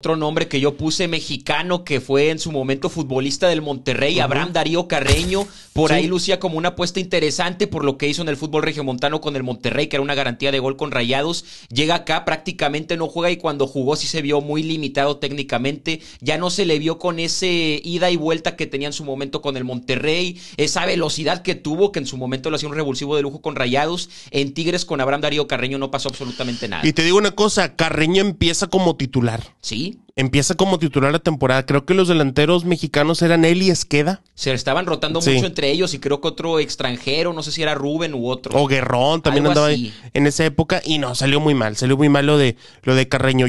otro nombre que yo puse mexicano que fue en su momento futbolista del Monterrey, Abraham Darío Carreño, por ahí lucía como una apuesta interesante por lo que hizo en el fútbol regiomontano con el Monterrey, que era una garantía de gol con rayados. Llega acá, prácticamente no juega y cuando jugó sí se vio muy limitado técnicamente. Ya no se le vio con ese ida y vuelta que tenía en su momento con el Monterrey, esa velocidad que tuvo, que en su momento lo hacía un revulsivo de lujo con rayados. En Tigres con Abraham Darío Carreño no pasó absolutamente nada. Y te digo una cosa, Carreño empieza como titular. Sí empieza como titular la temporada. Creo que los delanteros mexicanos eran él y Esqueda. Se estaban rotando mucho entre ellos y creo que otro extranjero, no sé si era Rubén u otro. O Guerrón también andaba en esa época y no, salió muy mal. Salió muy mal de, lo de Carreño.